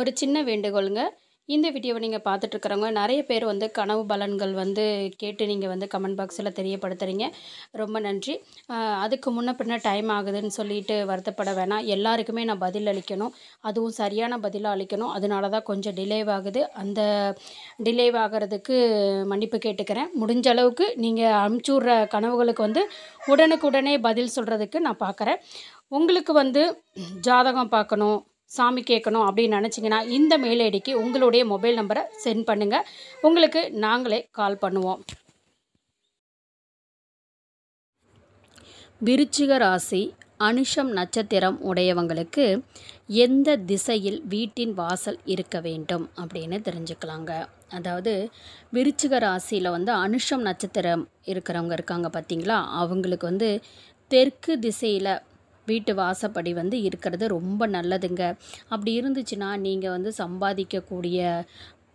ஒரு சின்ன வேண்டுகோளுங்க இந்த வீடியோவை நீங்கள் பார்த்துட்ருக்குறவங்க நிறைய பேர் வந்து கனவு பலன்கள் வந்து கேட்டு நீங்கள் வந்து கமெண்ட் பாக்ஸில் தெரியப்படுத்துகிறீங்க ரொம்ப நன்றி அதுக்கு முன்ன பின்ன டைம் ஆகுதுன்னு சொல்லிட்டு வருத்தப்பட வேணாம் எல்லாருக்குமே நான் பதில் அளிக்கணும் அதுவும் சரியான பதிலாக அளிக்கணும் அதனால தான் கொஞ்சம் டிலேவ் ஆகுது அந்த டிலேவ் ஆகிறதுக்கு மன்னிப்பு கேட்டுக்கிறேன் முடிஞ்ச அளவுக்கு நீங்கள் அமுச்சுடுற கனவுகளுக்கு வந்து உடனுக்குடனே பதில் சொல்கிறதுக்கு நான் பார்க்குறேன் உங்களுக்கு வந்து ஜாதகம் பார்க்கணும் சாமி கேட்கணும் அப்படின்னு நினச்சிங்கன்னா இந்த மெயில் ஐடிக்கு உங்களுடைய மொபைல் நம்பரை சென்ட் பண்ணுங்கள் உங்களுக்கு நாங்களே கால் பண்ணுவோம் விருச்சிக ராசி அனுஷம் நட்சத்திரம் உடையவங்களுக்கு எந்த திசையில் வீட்டின் வாசல் இருக்க வேண்டும் அப்படின்னு தெரிஞ்சுக்கலாங்க அதாவது விருச்சிக ராசியில் வந்து அனுஷம் நட்சத்திரம் இருக்கிறவங்க இருக்காங்க பார்த்தீங்களா அவங்களுக்கு வந்து தெற்கு திசையில் வீட்டு வாசப்படி வந்து இருக்கிறது ரொம்ப நல்லதுங்க அப்படி இருந்துச்சுன்னா நீங்கள் வந்து சம்பாதிக்கக்கூடிய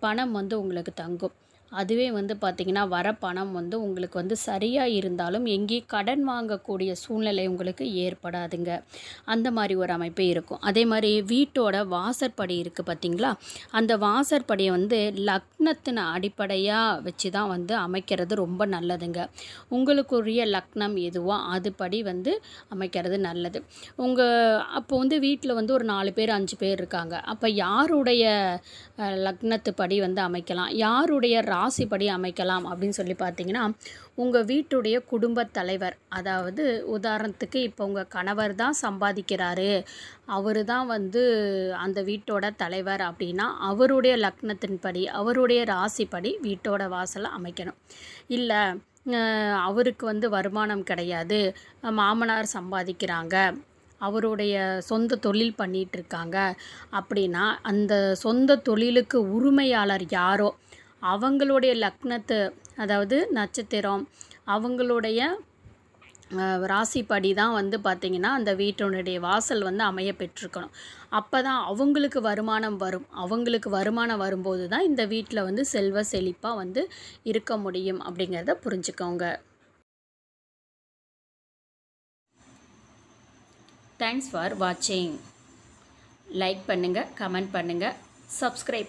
பணம் வந்து உங்களுக்கு தங்கும் அதுவே வந்து பார்த்திங்கன்னா வர பணம் வந்து உங்களுக்கு வந்து சரியாக இருந்தாலும் எங்கேயும் கடன் வாங்கக்கூடிய சூழ்நிலை உங்களுக்கு ஏற்படாதுங்க அந்த மாதிரி ஒரு அமைப்பு இருக்கும் அதே மாதிரி வீட்டோட வாசற்படி இருக்குது பார்த்திங்களா அந்த வாசற்படியை வந்து லக்னத்தின் அடிப்படையாக வச்சு தான் வந்து அமைக்கிறது ரொம்ப நல்லதுங்க உங்களுக்குரிய லக்னம் எதுவோ அதுபடி வந்து அமைக்கிறது நல்லது உங்கள் அப்போ வந்து வீட்டில் வந்து ஒரு நாலு பேர் அஞ்சு பேர் இருக்காங்க அப்போ யாருடைய லக்னத்துப்படி வந்து அமைக்கலாம் யாருடைய ராசிப்படி அமைக்கலாம் அப்படின்னு சொல்லி பார்த்தீங்கன்னா உங்கள் வீட்டுடைய குடும்பத் தலைவர் அதாவது உதாரணத்துக்கு இப்போ உங்கள் கணவர் தான் சம்பாதிக்கிறாரு அவர் தான் வந்து அந்த வீட்டோட தலைவர் அப்படின்னா அவருடைய லக்னத்தின்படி அவருடைய ராசிப்படி வீட்டோட வாசலை அமைக்கணும் இல்லை அவருக்கு வந்து வருமானம் கிடையாது மாமனார் சம்பாதிக்கிறாங்க அவருடைய சொந்த தொழில் பண்ணிகிட்ருக்காங்க அப்படின்னா அந்த சொந்த தொழிலுக்கு உரிமையாளர் யாரோ அவங்களுடைய லக்னத்து அதாவது நட்சத்திரம் அவங்களுடைய ராசிப்படி தான் வந்து பார்த்திங்கன்னா அந்த வீட்டினுடைய வாசல் வந்து அமைய பெற்றிருக்கணும் அப்போ தான் அவங்களுக்கு வருமானம் வரும் அவங்களுக்கு வருமானம் வரும்போது தான் இந்த வீட்டில் வந்து செல்வ செழிப்பாக வந்து இருக்க முடியும் அப்படிங்கிறத புரிஞ்சுக்கோங்க தேங்க்ஸ் ஃபார் வாட்சிங் லைக் பண்ணுங்கள் கமெண்ட் பண்ணுங்கள் சப்ஸ்கிரைப்